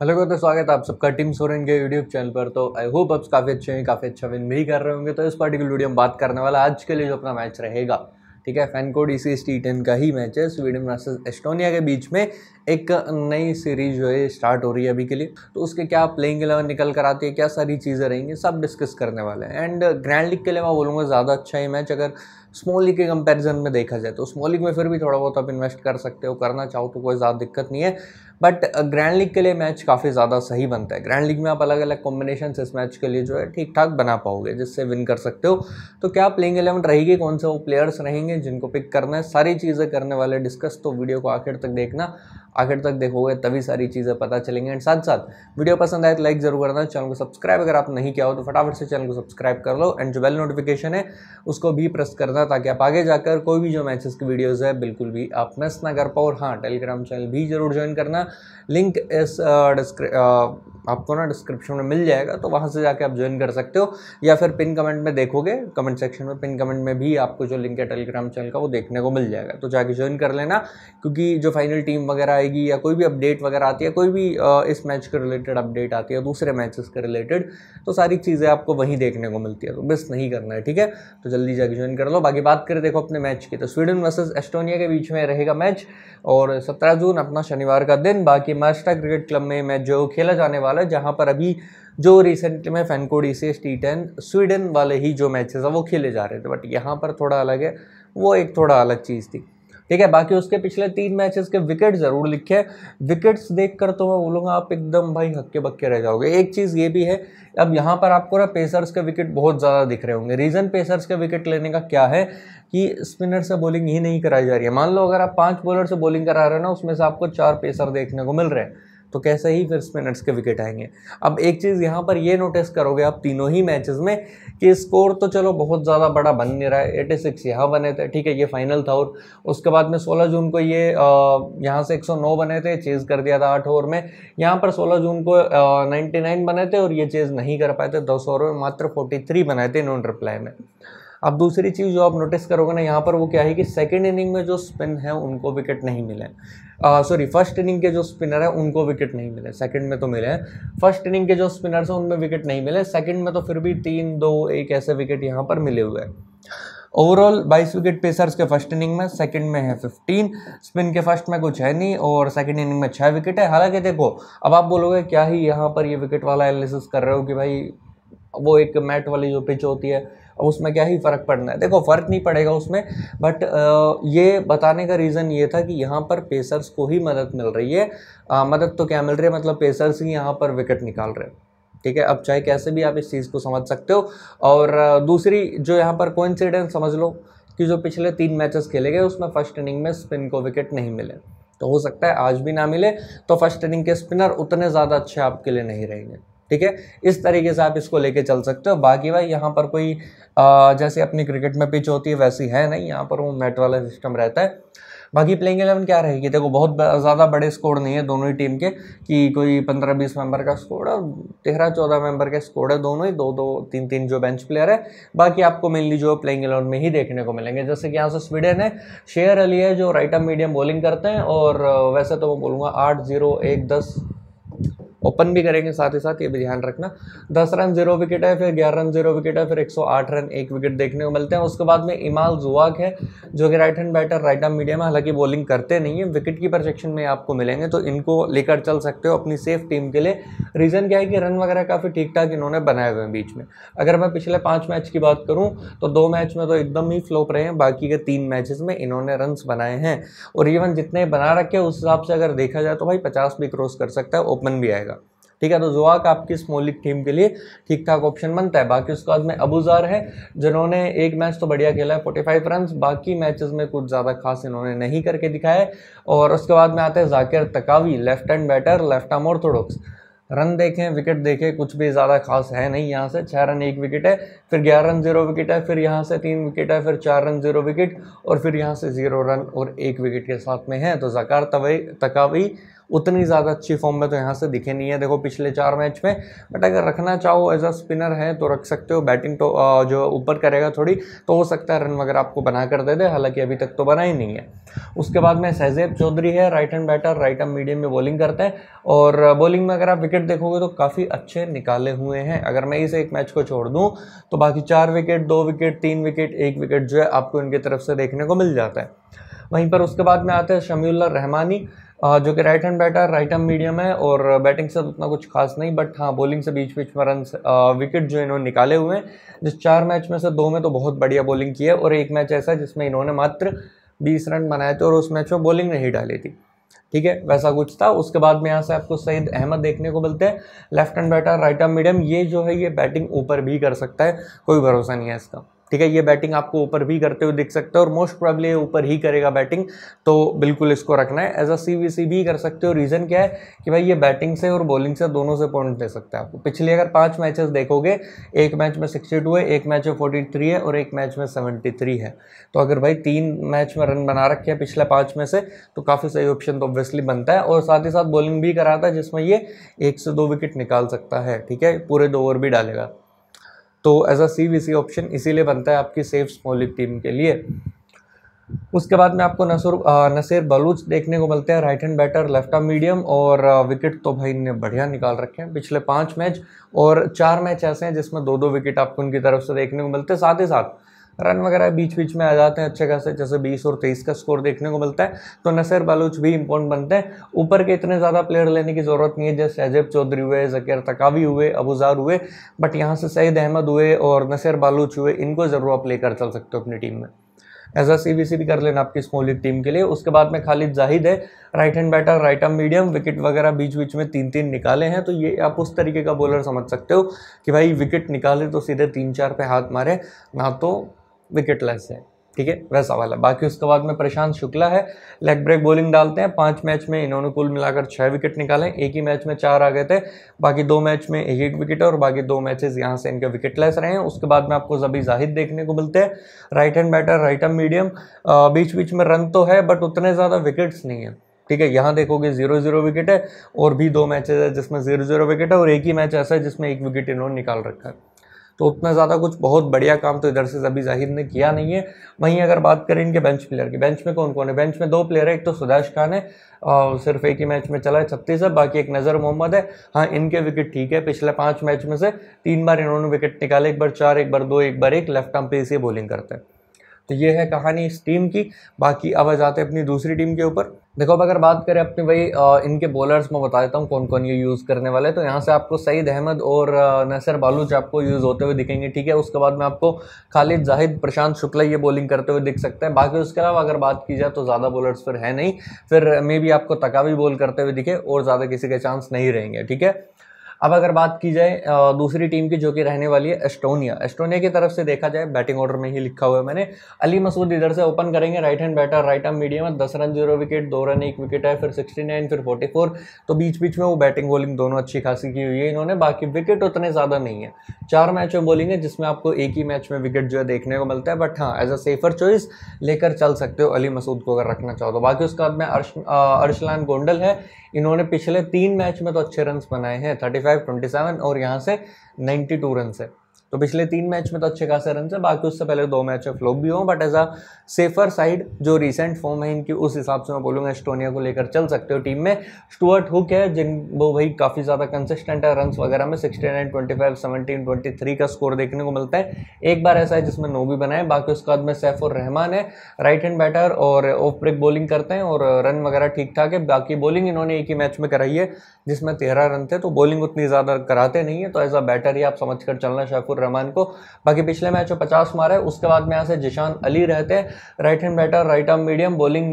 hello दोस्तों स्वागत है आप सबका टीम सोरेन के यूट्यूब चैनल पर तो आई होप आप काफ़ी अच्छे हैं काफ़ी अच्छा विन भी कर रहे होंगे तो इस पर्टिकुलर वीडियो में बात करने वाला आज के लिए जो अपना मैच रहेगा ठीक है फैन कोड इसी टी टेन का ही मैच है स्वीडन वर्सेस एस्टोनिया के बीच में एक नई सीरीज जो है स्टार्ट हो रही है अभी के लिए तो उसके क्या प्लेइंग इलेवन निकल कर आती है क्या सारी चीज़ें रहेंगी सब डिस्कस करने वाले हैं एंड ग्रैंड लीग के लिए मैं बोलूँगा ज़्यादा अच्छा ही मैच अगर स्मॉल लीग के कंपैरिजन में देखा जाए तो स्मॉल लीग में फिर भी थोड़ा बहुत आप इन्वेस्ट कर सकते हो करना चाहो तो कोई ज़्यादा दिक्कत नहीं है बट ग्रैंड लीग के लिए मैच काफ़ी ज़्यादा सही बनता है ग्रैंड लीग में आप अलग अलग कॉम्बिनेशन इस मैच के लिए जो है ठीक ठाक बना पाओगे जिससे विन कर सकते हो तो क्या प्लेइंग एलेवन रहेगी कौन से वो प्लेयर्स रहेंगे जिनको पिक करना है सारी चीज़ें करने वाले डिस्कस तो वीडियो को आखिर तक देखना आखिर तक देखोगे तभी सारी चीज़ें पता चलेंगे एंड साथ साथ वीडियो पसंद आए तो लाइक जरूर करना चैनल को सब्सक्राइब अगर आप नहीं किया हो तो फटाफट से चैनल को सब्सक्राइब कर लो एंड जो बेल नोटिफिकेशन है उसको भी प्रेस करना ताकि आप आगे जाकर कोई भी जो मैचेस की वीडियोज़ है बिल्कुल भी आप मिस ना कर पाओ और हाँ टेलीग्राम चैनल भी जरूर ज्वाइन करना link is uh, uh आपको ना डिस्क्रिप्शन में मिल जाएगा तो वहाँ से जाके आप ज्वाइन कर सकते हो या फिर पिन कमेंट में देखोगे कमेंट सेक्शन में पिन कमेंट में भी आपको जो लिंक है टेलीग्राम चैनल का वो देखने को मिल जाएगा तो जाके ज्वाइन कर लेना क्योंकि जो फाइनल टीम वगैरह आएगी या कोई भी अपडेट वगैरह आती है कोई भी इस मैच के रिलेटेड अपडेट आती है दूसरे मैचेस के रिलेटेड तो सारी चीज़ें आपको वहीं देखने को मिलती है तो मिस नहीं करना है ठीक है तो जल्दी जाके ज्वाइन कर लो बाकी बात करें देखो अपने मैच की तो स्वीडन वर्सेज एस्टोनिया के बीच में रहेगा मैच और सत्रह जून अपना शनिवार का दिन बाकी महाराष्ट्र क्रिकेट क्लब में मैच जो खेला जाने वाला वाला है जहाँ पर अभी जो रिसेंटली में FanCode E T ten Sweden वाले ही जो मैचेस है वो खेले जा रहे थे बट यहाँ पर थोड़ा अलग है वो एक थोड़ा अलग चीज़ थी ठीक है बाकी उसके पिछले तीन मैचेस के विकेट ज़रूर लिखे हैं विकेट्स देख कर तो मैं बोलूँगा आप एकदम भाई हक्के बक्के रह जाओगे एक चीज़ ये भी है अब यहाँ पर आपको ना पेसर्स के विकेट बहुत ज़्यादा दिख रहे होंगे रीज़न पेसर्स के विकेट लेने का क्या है कि स्पिनर से बॉलिंग ही नहीं कराई जा रही है मान लो अगर आप पाँच बॉलर से बॉलिंग करा रहे हो ना उसमें से आपको चार पेसर देखने को मिल रहे हैं तो कैसे ही फिर स्पिनर्स के विकेट आएंगे अब एक चीज़ यहाँ पर ये नोटिस करोगे आप तीनों ही मैचेस में कि स्कोर तो चलो बहुत ज़्यादा बड़ा बन नहीं रहा है एटी सिक्स यहाँ बने थे ठीक है ये फाइनल था और उसके बाद में सोलह जून को ये यहाँ से एक सौ नौ बने थे चेज़ कर दिया था आठ ओवर में यहाँ पर सोलह जून को नाइन्टी नाइन बने थे और ये चेज़ नहीं कर पाए थे दस ओवर में मात्र फोर्टी थ्री बनाए थे इन्होंने रिप्लाई में अब दूसरी चीज़ जो आप नोटिस करोगे ना यहाँ पर वो क्या है कि सेकेंड इनिंग में जो स्पिन है उनको विकेट नहीं मिले सॉरी फर्स्ट इनिंग के जो स्पिनर है उनको विकेट नहीं मिले सेकंड में तो मिले हैं फर्स्ट इनिंग के जो स्पिनर्स हैं उनमें विकेट नहीं मिले सेकंड में तो फिर भी तीन दो एक ऐसे विकेट यहाँ पर मिले हुए हैं ओवरऑल 22 विकेट पेसर्स के फर्स्ट इनिंग में सेकंड में है 15 स्पिन के फर्स्ट में कुछ है नहीं और सेकंड इनिंग में छः विकेट है हालांकि देखो अब आप बोलोगे क्या ही यहाँ पर ये विकेट वाला एनालिसिस कर रहे हो कि भाई वो एक मैट वाली जो पिच होती है उसमें क्या ही फ़र्क पड़ना है देखो फ़र्क नहीं पड़ेगा उसमें बट ये बताने का रीज़न ये था कि यहाँ पर पेसर्स को ही मदद मिल रही है आ, मदद तो क्या मिल रही है मतलब पेसर्स ही यहाँ पर विकेट निकाल रहे हैं ठीक है अब चाहे कैसे भी आप इस चीज़ को समझ सकते हो और दूसरी जो यहाँ पर कोइंसिडेंस समझ लो कि जो पिछले तीन मैचेस खेले गए उसमें फर्स्ट इनिंग में स्पिन को विकेट नहीं मिले तो हो सकता है आज भी ना मिले तो फर्स्ट इनिंग के स्पिनर उतने ज़्यादा अच्छे आपके लिए नहीं रहेंगे ठीक है इस तरीके से आप इसको लेके चल सकते हो बाकी भाई यहाँ पर कोई आ, जैसे अपनी क्रिकेट में पिच होती है वैसी है नहीं यहाँ पर वो मेट वाला सिस्टम रहता है बाकी प्लेइंग एलेवन क्या रहेगी देखो बहुत ज़्यादा बड़े स्कोर नहीं है दोनों ही टीम के कि कोई पंद्रह बीस मेंबर का स्कोर है तेरह चौदह मेंबर का स्कोर है दोनों ही दो दो तीन तीन जो बेंच प्लेयर है बाकी आपको मेनली जो प्लेइंग एलेवन में ही देखने को मिलेंगे जैसे कि यहाँ से स्वीडन है शेयर अली है जो राइट ऑफ मीडियम बॉलिंग करते हैं और वैसे तो मैं बोलूँगा आठ जीरो एक दस ओपन भी करेंगे साथ ही साथ ये भी ध्यान रखना दस रन जीरो विकेट है फिर ग्यारह रन जीरो विकेट है फिर एक सौ आठ रन एक विकेट देखने को मिलते हैं उसके बाद में इमाल जुआक है जो कि right hand batter right arm medium है हालांकि बॉलिंग करते नहीं है विकेट की सेक्शन में आपको मिलेंगे तो इनको लेकर चल सकते हो अपनी सेफ टीम के लिए रीज़न क्या है कि रन वगैरह काफ़ी ठीक ठाक इन्होंने बनाए हुए हैं बीच में अगर मैं पिछले पाँच मैच की बात करूँ तो दो मैच में तो एकदम ही फ्लोप रहे हैं बाकी के तीन मैचेस में इन्होंने रन बनाए हैं और इवन जितने बना रखे उस हिसाब से अगर देखा जाए तो भाई पचास भी क्रॉस कर सकता है ओपन भी आएगा ठीक है तो जोआक आपकी स्मोलिक टीम के लिए ठीक ठाक ऑप्शन बनता है बाकी उसके बाद में अबूजार है जिन्होंने एक मैच तो बढ़िया खेला है फोर्टी फाइव रन बाकी मैचेस में कुछ ज़्यादा खास इन्होंने नहीं करके दिखाया और उसके बाद में आते हैं Zakir Takawi left hand batter left arm orthodox run देखें विकेट देखें कुछ भी ज़्यादा खास है नहीं यहाँ से छः रन एक विकेट है फिर ग्यारह रन जीरो विकेट है फिर यहाँ से तीन विकेट है फिर चार रन जीरो विकेट और फिर यहाँ से ज़ीरो रन और एक विकेट के साथ में है तो जकार तकावी उतनी ज़्यादा अच्छी फॉर्म में तो यहाँ से दिखे नहीं है देखो पिछले चार मैच में बट अगर रखना चाहो एज अ स्पिनर है तो रख सकते हो बैटिंग तो जो ऊपर करेगा थोड़ी तो हो सकता है रन वगैरह आपको बना कर दे दे हालांकि अभी तक तो बना ही नहीं है उसके बाद में सहजेब चौधरी है right hand batter right hand medium में बॉलिंग करते हैं और बॉलिंग में अगर आप विकेट देखोगे तो काफ़ी अच्छे निकाले हुए हैं अगर मैं इसे एक मैच को छोड़ दूँ तो बाकी चार विकेट दो विकेट तीन विकेट एक विकेट जो है आपको इनकी तरफ से देखने को मिल जाता है वहीं पर उसके बाद में आते हैं शमीउल्ला रहमानी जो कि right hand batter right hand medium है और बैटिंग से उतना कुछ खास नहीं बट हाँ बॉलिंग से बीच बीच में रन विकेट जो इन्होंने निकाले हुए हैं जिस चार मैच में से दो में तो बहुत बढ़िया बॉलिंग की है और एक मैच ऐसा जिसमें इन्होंने मात्र बीस रन बनाए थे और उस मैच में बॉलिंग नहीं डाली थी ठीक है वैसा कुछ था उसके बाद में यहाँ से आपको सईद अहमद देखने को मिलते हैं left hand batter right hand medium ये जो है ये बैटिंग ऊपर भी कर सकता है कोई भरोसा नहीं है इसका ठीक है ये बैटिंग आपको ऊपर भी करते हुए दिख सकते हो और मोस्ट प्रॉब्ली ये ऊपर ही करेगा बैटिंग तो बिल्कुल इसको रखना है एज अ सी वी सी भी कर सकते हो रीज़न क्या है कि भाई ये बैटिंग से और बॉलिंग से दोनों से पॉइंट दे सकता है आपको पिछले अगर पाँच मैचेस देखोगे एक मैच में सिक्सटी टू है एक मैच में फोर्टी थ्री है और एक मैच में सेवेंटी थ्री है तो अगर भाई तीन मैच में रन बना रखे हैं पिछले पाँच में से तो काफ़ी सही ऑप्शन तो ऑब्वियसली बनता है और साथ ही साथ बॉलिंग भी कराता है जिसमें ये एक से दो विकेट निकाल सकता है ठीक है पूरे दो ओवर भी डालेगा तो as a C V C option इसीलिए बनता है आपकी सेफ स्मोलिक टीम के लिए उसके बाद में आपको नसर नसीर बलूच देखने को मिलते हैं right hand batter left arm medium और विकेट तो भाई ने बढ़िया निकाल रखे हैं पिछले पाँच मैच और चार मैच ऐसे हैं जिसमें दो दो विकेट आपको उनकी तरफ से देखने को मिलते हैं साथ ही साथ रन वगैरह बीच बीच में आ जाते हैं अच्छे खासे जैसे बीस और तेईस का स्कोर देखने को मिलता है तो नसर बालूच भी इंपॉर्टेंट बनते हैं ऊपर के इतने ज़्यादा प्लेयर लेने की ज़रूरत नहीं है जैसे अजब चौधरी हुए जकीर तकावी हुए अबूजार हुए बट यहाँ से सैद अहमद हुए और नसर बालूच हुए इनको ज़रूर आप लेकर चल सकते हो अपनी टीम में एज अ सी भी कर लेना आपकी स्मॉल लीग टीम के लिए उसके बाद में खालिद जाहिद है right hand batter right arm medium wicket वगैरह बीच बीच में तीन तीन निकाले हैं तो ये आप उस तरीके का बॉलर समझ सकते हो कि भाई विकेट निकाले तो सीधे तीन चार पे हाथ मारे ना तो विकेट लेस है ठीक है वैसा वाला बाकी उसके बाद में प्रशांत शुक्ला है लेग ब्रेक बॉलिंग डालते हैं पांच मैच में इन्होंने कुल मिलाकर छः विकेट निकाले एक ही मैच में चार आ गए थे बाकी दो मैच में एक एक विकेट और बाकी दो मैचेस यहाँ से इनके विकेट लेस रहे हैं उसके बाद में आपको जबी जाहिद देखने को मिलते हैं right hand batter right hand medium बीच बीच में रन तो है बट उतने ज़्यादा विकेट्स नहीं है ठीक है यहाँ देखोगे जीरो जीरो विकेट है और भी दो मैचेज है जिसमें जीरो जीरो विकेट है और एक ही मैच ऐसा है जिसमें एक विकेट इन्होंने निकाल रखा है तो उतना ज़्यादा कुछ बहुत बढ़िया काम तो इधर से अभी जाहिर ने किया नहीं है वहीं अगर बात करें इनके बेंच प्लेयर की बेंच में कौन कौन है बेंच में दो प्लेयर है एक तो सुदाश खान है और सिर्फ एक ही मैच में चला है छत्तीस है बाकी एक नज़र मोहम्मद है हाँ इनके विकेट ठीक है पिछले पाँच मैच में से तीन बार इन्होंने विकेट निकाले एक बार चार एक बार दो एक बार एक लेफ्ट आर्म पे इसे बॉलिंग करते हैं तो ये है कहानी इस टीम की बाकी अब आ जाते हैं अपनी दूसरी टीम के ऊपर देखो अब अगर बात करें अपने भाई इनके बॉलर्स में बता देता हूँ कौन कौन ये यूज़ करने वाले हैं तो यहाँ से आपको सईद अहमद और नसर बालूच आपको यूज़ होते हुए दिखेंगे ठीक है उसके बाद में आपको खालिद जाहिद प्रशांत शुक्ला ये बॉलिंग करते हुए दिख सकते हैं बाकी उसके अलावा अगर बात की जाए तो ज़्यादा बॉलर्स फिर है नहीं फिर मे बी आपको तकावी बॉल करते हुए दिखे और ज़्यादा किसी के चांस नहीं रहेंगे ठीक है अब अगर बात की जाए दूसरी टीम की जो कि रहने वाली है एस्टोनिया एस्टोनिया की तरफ से देखा जाए बैटिंग ऑर्डर में ही लिखा हुआ है मैंने अली मसूद इधर से ओपन करेंगे right hand batter right arm medium है दस रन जीरो विकेट दो रन एक विकेट है फिर सिक्सटी नाइन फिर फोर्टी फोर तो बीच बीच में वो बैटिंग बॉलिंग दोनों अच्छी खासी की हुई है इन्होंने बाकी विकेट उतने ज़्यादा नहीं है चार मैच में बॉलिंग है जिसमें आपको एक ही मैच में विकेट जो है देखने को मिलता है बट हाँ एज अ सेफर चॉइस लेकर चल सकते हो अली मसूद को अगर रखना चाहो तो बाकी उसके बाद में अर्श अर्शलान गोंडल है इन्होंने पिछले तीन मैच में तो अच्छे रन बनाए हैं थर्टी फाइव ट्वेंटी सेवन और यहाँ से नाइन्टी टू रन है तो पिछले तीन मैच में तो अच्छे खासे रन है बाकी उससे पहले दो मैच में फ्लॉप भी हों but as a safer side जो रिसेंट फॉर्म है इनकी उस हिसाब से मैं बोलूँगा एस्टोनिया को लेकर चल सकते हो टीम में स्टुअर्ट हुक है जिन वो भाई काफ़ी ज़्यादा कंसिस्टेंट है रन वगैरह में sixty nine twenty five seventeen twenty three का स्कोर देखने को मिलता है एक बार ऐसा है जिसमें नो भी बनाए बाकी उसके बाद में सैफुर रहमान है राइट हैंड बैटर और ऑफ ब्रेक बॉलिंग करते हैं और रन वगैरह ठीक ठाक है बाकी बॉलिंग इन्होंने एक ही मैच में कराई है जिसमें तेरह रन थे तो बॉलिंग उतनी ज़्यादा कराते नहीं है तो एज अ बैटर ही आप समझ कर चलना सैफुर रहमान को बाकी पिछले मैच में पचास मारा है उसके बाद में यहाँ से जिशान अली रहते हैं right hand batter right arm medium bowling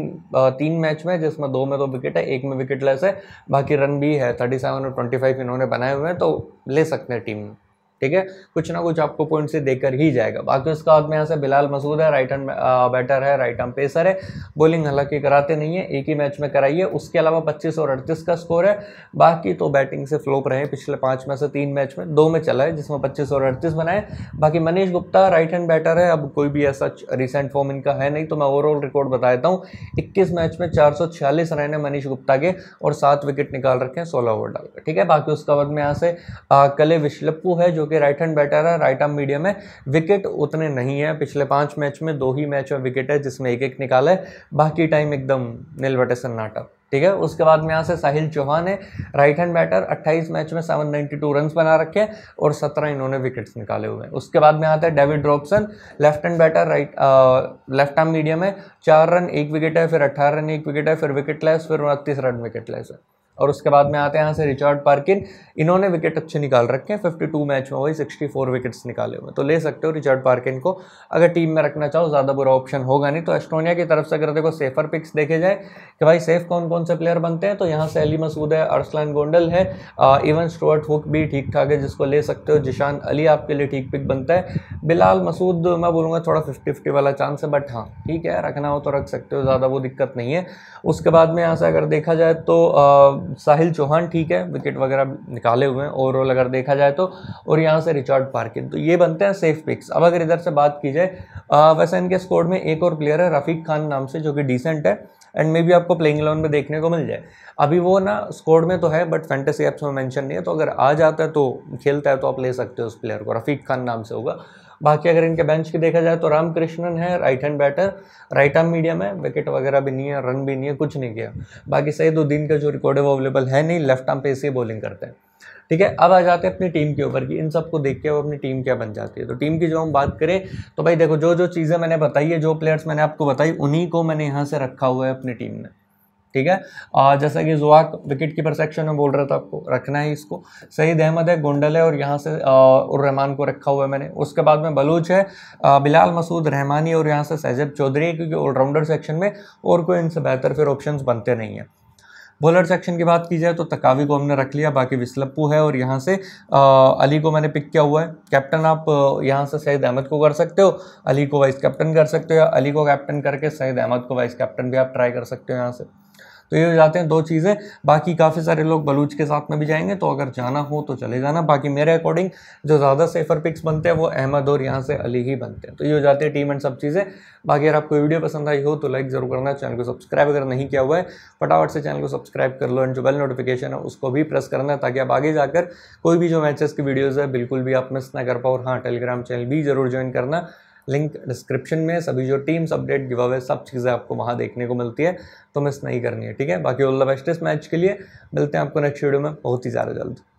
तीन मैच में जिसमें दो में दो विकेट है एक में विकेट लेस है बाकी रन भी है थर्टी सेवन और ट्वेंटी फाइव इन्होंने बनाए हुए हैं तो ले सकते हैं टीम में ठीक है कुछ ना कुछ आपको पॉइंट से देकर ही जाएगा बाकी उसका आउट में यहाँ से बिलाल मसूद है राइट हैंड बैटर है राइट हैंड पेसर है बॉलिंग हालांकि कराते नहीं है एक ही मैच में कराइए उसके अलावा पच्चीस और अड़तीस का स्कोर है बाकी तो बैटिंग से फ्लोप रहे पिछले पाँच में से तीन मैच में दो में चला है जिसमें पच्चीस और अड़तीस बनाए बाकी Manish Gupta right hand batter है अब कोई भी ऐसा रिसेंट फॉर्म इनका है नहीं तो मैं ओवरऑल रिकॉर्ड बता देता हूँ इक्कीस मैच में चार रन है मनीष गुप्ता के और सात विकेट निकाल रखे हैं सोलह ओवर डालकर ठीक है बाकी उसका बाद में यहाँ से कले विश्लप्पू है जो क्योंकि राइट हैंड बैटर है राइट आर्म मीडियम है विकेट उतने नहीं है पिछले पांच मैच में दो ही मैच में विकेट है जिसमें एक एक निकाला है बाकी टाइम एकदम नीलवटे सन्नाटा ठीक है उसके बाद में यहाँ से साहिल चौहान है राइट हैंड बैटर 28 मैच में 792 नाइन्टी रन बना रखे हैं और 17 इन्होंने विकेट्स निकाले हुए हैं उसके बाद में आता है David Robson left hand batter right left arm medium है चार रन एक विकेट है फिर 18 रन एक विकेट है फिर विकेट लेस फिर उनतीस रन विकेट लेस है और उसके बाद में आते हैं यहाँ से रिचर्ड पार्किन इन्होंने विकेट अच्छे निकाल रखे हैं फिफ्टी टू मैच में वही फोर विकेट्स निकाले हुए तो ले सकते हो रिचर्ड पार्किन को अगर टीम में रखना चाहो ज़्यादा बुरा ऑप्शन होगा नहीं तो एस्टोनिया की तरफ से अगर देखो सेफर पिक्स देखे जाए कि भाई सेफ कौन कौन से प्लेयर बनते हैं तो यहाँ से अली मसूद है अरसलान गोंडल है इवन स्टोअर्ट हुक भी ठीक ठाक है जिसको ले सकते हो जिशान अली आपके लिए ठीक पिक बनता है बिलाल मसूद मैं बोलूँगा थोड़ा फिफ्टी फिफ्टी वाला चांस है बट हाँ ठीक है रखना हो तो रख सकते हो ज़्यादा वो दिक्कत नहीं है उसके बाद में यहाँ से अगर देखा जाए तो साहिल चौहान ठीक है विकेट वगैरह निकाले हुए हैं ओवरऑल अगर देखा जाए तो और यहाँ से रिचर्ड पार्किन तो ये बनते हैं सेफ पिक्स अब अगर इधर से बात की जाए वैसे इनके स्कोर में एक और प्लेयर है रफ़ीक खान नाम से जो कि डिसेंट है एंड मे भी आपको प्लेइंग लेवन में देखने को मिल जाए अभी वो ना स्कोर में तो है बट फैंटेसी एप्स में मेंशन नहीं है तो अगर आ जाता है तो खेलता है तो आप ले सकते हो उस प्लेयर को रफ़ीक खान नाम से होगा बाकी अगर इनके बेंच की देखा जाए तो रामकृष्णन है right hand batter right arm medium है विकेट वगैरह भी नहीं है रन भी नहीं है कुछ नहीं किया बाकी दिन का जो रिकॉर्ड है वो अवेलेबल है नहीं लेफ्ट आर्म पे इसी बॉलिंग करते हैं ठीक है अब आ जाते हैं अपनी टीम के ऊपर कि इन सबको देख के वो अपनी टीम क्या बन जाती है तो टीम की जो हम बात करें तो भाई देखो जो जो चीज़ें मैंने बताई है जो प्लेयर्स मैंने आपको बताई उन्हीं को मैंने यहाँ से रखा हुआ है अपनी टीम में ठीक है और जैसा कि जुआक विकेट कीपर सेक्शन में बोल रहा था आपको रखना है इसको सईद अहमद है गुंडल है और यहाँ से रहमान को रखा हुआ है मैंने उसके बाद में बलूच है बिलाल मसूद रहमानी और यहाँ से सैजब चौधरी है क्योंकि ऑलराउंडर सेक्शन में और कोई इनसे बेहतर फिर ऑप्शन बनते नहीं हैं बॉलर सेक्शन की बात की जाए तो तकावी को हमने रख लिया बाकी विस्लप्पू है और यहाँ से आ, अली को मैंने पिक किया हुआ है कैप्टन आप यहाँ से सैद अहमद को कर सकते हो अली को वाइस कैप्टन कर सकते हो या अली को कैप्टन करके सैद अहमद को वाइस कैप्टन भी आप ट्राई कर सकते हो यहाँ से तो ये हो जाते हैं दो चीज़ें बाकी काफ़ी सारे लोग बलूच के साथ में भी जाएंगे तो अगर जाना हो तो चले जाना बाकी मेरे अकॉर्डिंग जो ज़्यादा सेफर पिक्स बनते हैं वो अहमद और यहाँ से अली ही बनते हैं तो ये हो जाते हैं टीम एंड सब चीज़ें बाकी अगर आपको वीडियो पसंद आई हो तो लाइक ज़रूर करना चैनल को सब्सक्राइब अगर नहीं किया हुआ है फटाफट से चैनल को सब्सक्राइब कर लो एंड जो बेल नोटिफिकेशन है उसको भी प्रेस करना ताकि आप आगे जाकर कोई भी जो मैचेस की वीडियोज़ है बिल्कुल भी आप मिस ना कर पाओ और हाँ टेलीग्राम चैनल भी ज़रूर ज्वाइन करना लिंक डिस्क्रिप्शन में सभी जो टीम्स अपडेट गिव अवे सब चीज़ें आपको वहाँ देखने को मिलती है तो मिस नहीं करनी है ठीक है बाकी ऑल द बेस्ट इस मैच के लिए मिलते हैं आपको नेक्स्ट वीडियो में बहुत ही ज़्यादा जल्द